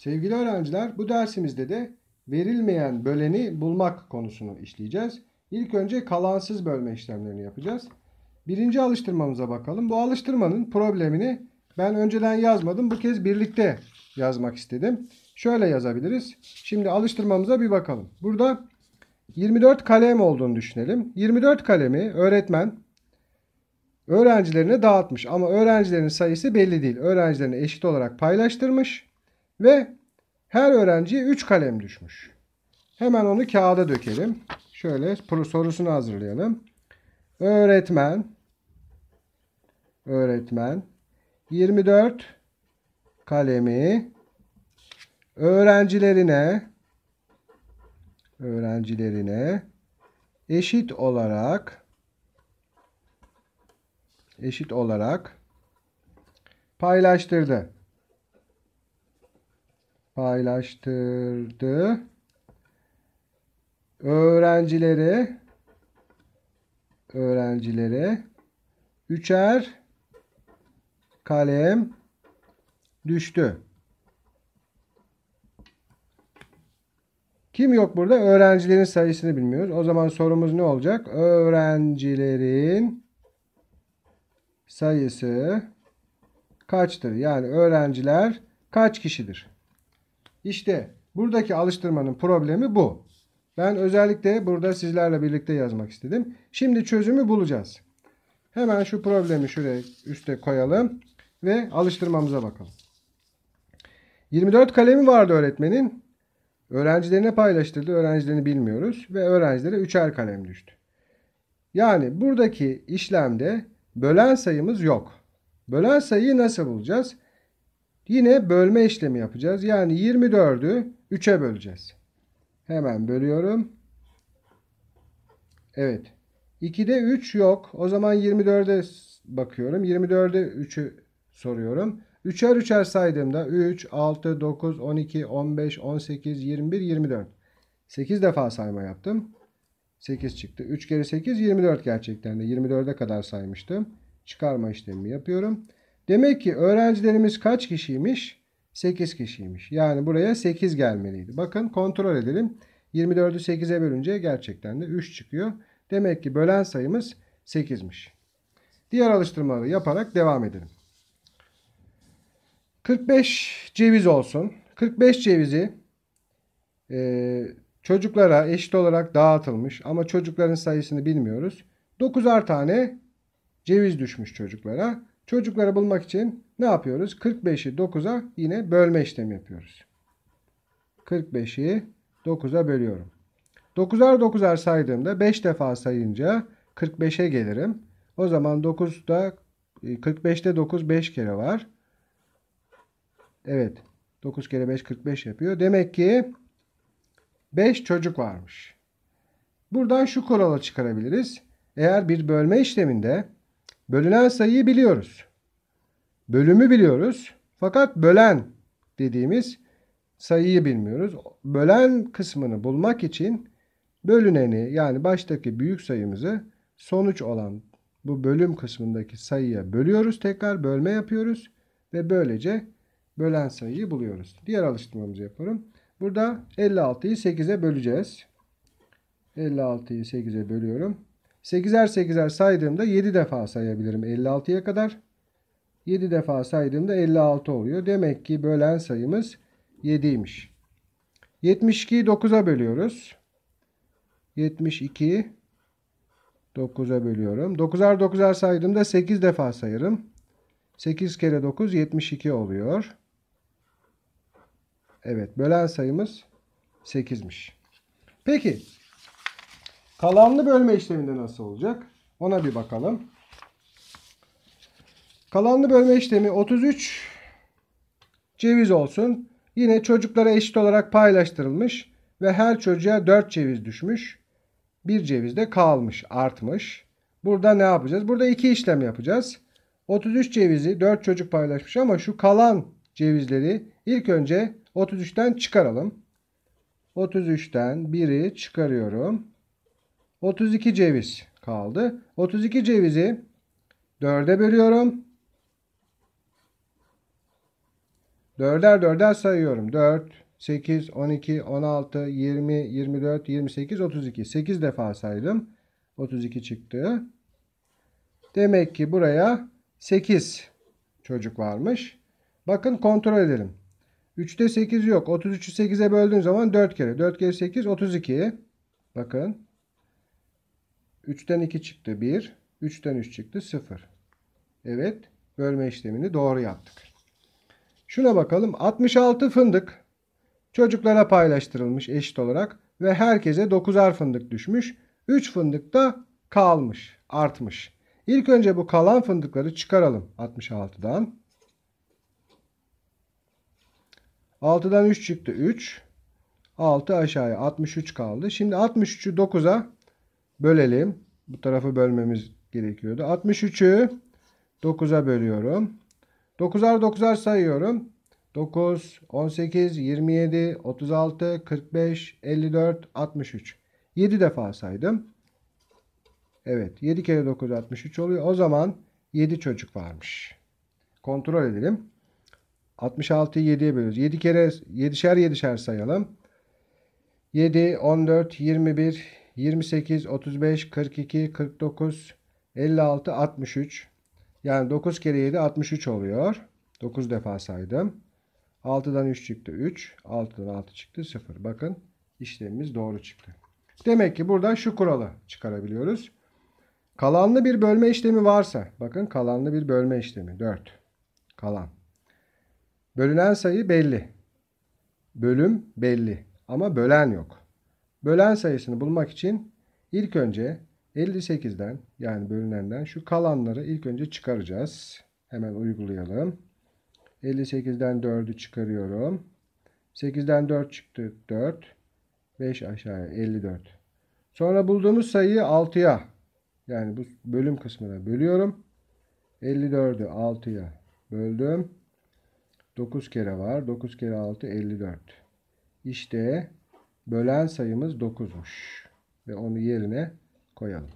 Sevgili öğrenciler bu dersimizde de verilmeyen böleni bulmak konusunu işleyeceğiz. İlk önce kalansız bölme işlemlerini yapacağız. Birinci alıştırmamıza bakalım. Bu alıştırmanın problemini ben önceden yazmadım. Bu kez birlikte yazmak istedim. Şöyle yazabiliriz. Şimdi alıştırmamıza bir bakalım. Burada 24 kalem olduğunu düşünelim. 24 kalemi öğretmen öğrencilerine dağıtmış ama öğrencilerin sayısı belli değil. Öğrencilerine eşit olarak paylaştırmış. Ve her öğrenciye 3 kalem düşmüş. Hemen onu kağıda dökelim. Şöyle sorusunu hazırlayalım. Öğretmen öğretmen 24 kalemi öğrencilerine öğrencilerine eşit olarak eşit olarak paylaştırdı paylaştırdı. öğrencileri öğrencilere üçer kalem düştü. Kim yok burada? Öğrencilerin sayısını bilmiyoruz. O zaman sorumuz ne olacak? Öğrencilerin sayısı kaçtır? Yani öğrenciler kaç kişidir? İşte buradaki alıştırmanın problemi bu. Ben özellikle burada sizlerle birlikte yazmak istedim. Şimdi çözümü bulacağız. Hemen şu problemi şuraya üste koyalım ve alıştırmamıza bakalım. 24 kalemi vardı öğretmenin. Öğrencilerine paylaştırdı. Öğrencilerini bilmiyoruz ve öğrencilere üçer kalem düştü. Yani buradaki işlemde bölen sayımız yok. Bölen sayıyı nasıl bulacağız? Yine bölme işlemi yapacağız. Yani 24'ü 3'e böleceğiz. Hemen bölüyorum. Evet. 2'de 3 yok. O zaman 24'e bakıyorum. 24'e 3'ü soruyorum. 3'er 3'er saydığımda 3, 6, 9, 12, 15, 18, 21, 24. 8 defa sayma yaptım. 8 çıktı. 3 kere 8 24 gerçekten de. 24'e kadar saymıştım. Çıkarma işlemi yapıyorum. Demek ki öğrencilerimiz kaç kişiymiş? 8 kişiymiş. Yani buraya 8 gelmeliydi. Bakın kontrol edelim. 24'ü 8'e bölünce gerçekten de 3 çıkıyor. Demek ki bölen sayımız 8'miş. Diğer alıştırmaları yaparak devam edelim. 45 ceviz olsun. 45 cevizi e, çocuklara eşit olarak dağıtılmış ama çocukların sayısını bilmiyoruz. 9'ar tane ceviz düşmüş çocuklara. Çocukları bulmak için ne yapıyoruz? 45'i 9'a yine bölme işlemi yapıyoruz. 45'i 9'a bölüyorum. 9'ar 9'ar saydığımda 5 defa sayınca 45'e gelirim. O zaman 9'da 45'te 9 5 kere var. Evet. 9 kere 5 45 yapıyor. Demek ki 5 çocuk varmış. Buradan şu kurala çıkarabiliriz. Eğer bir bölme işleminde Bölünen sayıyı biliyoruz. Bölümü biliyoruz. Fakat bölen dediğimiz sayıyı bilmiyoruz. Bölen kısmını bulmak için bölüneni yani baştaki büyük sayımızı sonuç olan bu bölüm kısmındaki sayıya bölüyoruz. Tekrar bölme yapıyoruz ve böylece bölen sayıyı buluyoruz. Diğer alıştırmamızı yapalım. Burada 56'yı 8'e böleceğiz. 56'yı 8'e bölüyorum. 8'er 8'er saydığımda 7 defa sayabilirim 56'ya kadar. 7 defa saydığımda 56 oluyor. Demek ki bölen sayımız 7'ymiş. 72'yi 9'a bölüyoruz. 72 9'a bölüyorum. 9'ar 9'ar saydığımda 8 defa sayarım. 8 kere 9 72 oluyor. Evet bölen sayımız 8'miş. Peki Kalanlı bölme işleminde nasıl olacak? Ona bir bakalım. Kalanlı bölme işlemi 33 ceviz olsun. Yine çocuklara eşit olarak paylaştırılmış ve her çocuğa 4 ceviz düşmüş. Bir ceviz de kalmış, artmış. Burada ne yapacağız? Burada iki işlem yapacağız. 33 cevizi 4 çocuk paylaşmış ama şu kalan cevizleri ilk önce 33'ten çıkaralım. 33'ten 1'i çıkarıyorum. 32 ceviz kaldı. 32 cevizi 4'e bölüyorum. 4'er 4'er sayıyorum. 4, 8, 12, 16, 20, 24, 28, 32. 8 defa saydım. 32 çıktı. Demek ki buraya 8 çocuk varmış. Bakın kontrol edelim. 3'te 8 yok. 33'ü 8'e böldüğün zaman 4 kere. 4 kere 8 32. Bakın 3'ten 2 çıktı 1. 3'ten 3 çıktı 0. Evet. Bölme işlemini doğru yaptık. Şuna bakalım. 66 fındık çocuklara paylaştırılmış eşit olarak ve herkese 9'ar fındık düşmüş. 3 fındık da kalmış, artmış. İlk önce bu kalan fındıkları çıkaralım 66'dan. 6'dan 3 çıktı 3. 6 aşağıya 63 kaldı. Şimdi 63'ü 9'a Bölelim. Bu tarafı bölmemiz gerekiyordu. 63'ü 9'a bölüyorum. 9'ar 9'ar sayıyorum. 9, 18, 27, 36, 45, 54, 63. 7 defa saydım. Evet 7 kere 9 63 oluyor. O zaman 7 çocuk varmış. Kontrol edelim. 66'yı 7'ye bölüyoruz. 7 kere 7'şer 7'şer sayalım. 7, 14, 21, 28, 35, 42, 49, 56, 63. Yani 9 kere 7 63 oluyor. 9 defa saydım. 6'dan 3 çıktı 3. 6'dan 6 çıktı 0. Bakın işlemimiz doğru çıktı. Demek ki buradan şu kuralı çıkarabiliyoruz. Kalanlı bir bölme işlemi varsa. Bakın kalanlı bir bölme işlemi. 4. Kalan. Bölünen sayı belli. Bölüm belli. Ama bölen yok. Bölen sayısını bulmak için ilk önce 58'den yani bölünenden şu kalanları ilk önce çıkaracağız. Hemen uygulayalım. 58'den 4'ü çıkarıyorum. 8'den 4 çıktı 4. 5 aşağıya 54. Sonra bulduğumuz sayıyı 6'ya yani bu bölüm kısmına bölüyorum. 54'ü 6'ya böldüm. 9 kere var. 9 kere 6 54. İşte Bölen sayımız 9'muş. Ve onu yerine koyalım.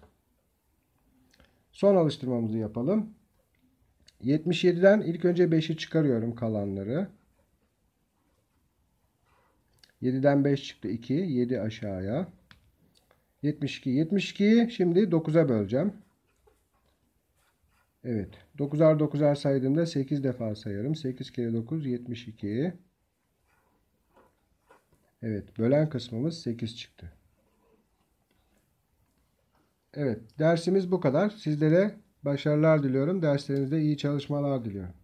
Son alıştırmamızı yapalım. 77'den ilk önce 5'i çıkarıyorum kalanları. 7'den 5 çıktı 2. 7 aşağıya. 72. 72'yi şimdi 9'a böleceğim. Evet. 9'ar 9'ar saydığımda 8 defa sayarım. 8 kere 9 72. Evet bölen kısmımız 8 çıktı. Evet dersimiz bu kadar. Sizlere başarılar diliyorum. Derslerinizde iyi çalışmalar diliyorum.